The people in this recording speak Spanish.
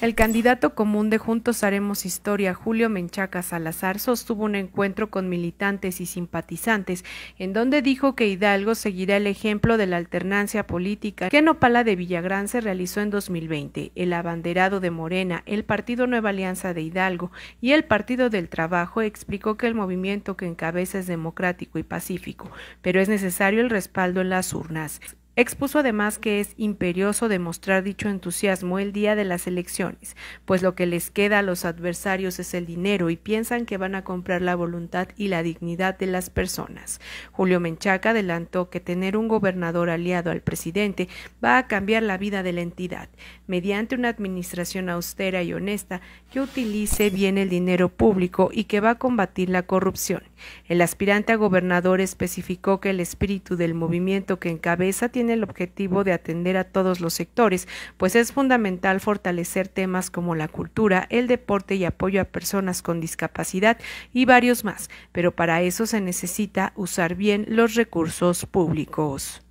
El candidato común de Juntos Haremos Historia, Julio Menchaca Salazar, sostuvo un encuentro con militantes y simpatizantes, en donde dijo que Hidalgo seguirá el ejemplo de la alternancia política que Opala de Villagrán se realizó en 2020. El abanderado de Morena, el Partido Nueva Alianza de Hidalgo y el Partido del Trabajo explicó que el movimiento que encabeza es democrático y pacífico, pero es necesario el respaldo en las urnas. Expuso además que es imperioso demostrar dicho entusiasmo el día de las elecciones, pues lo que les queda a los adversarios es el dinero y piensan que van a comprar la voluntad y la dignidad de las personas. Julio Menchaca adelantó que tener un gobernador aliado al presidente va a cambiar la vida de la entidad, mediante una administración austera y honesta que utilice bien el dinero público y que va a combatir la corrupción. El aspirante a gobernador especificó que el espíritu del movimiento que encabeza tiene el objetivo de atender a todos los sectores, pues es fundamental fortalecer temas como la cultura, el deporte y apoyo a personas con discapacidad y varios más, pero para eso se necesita usar bien los recursos públicos.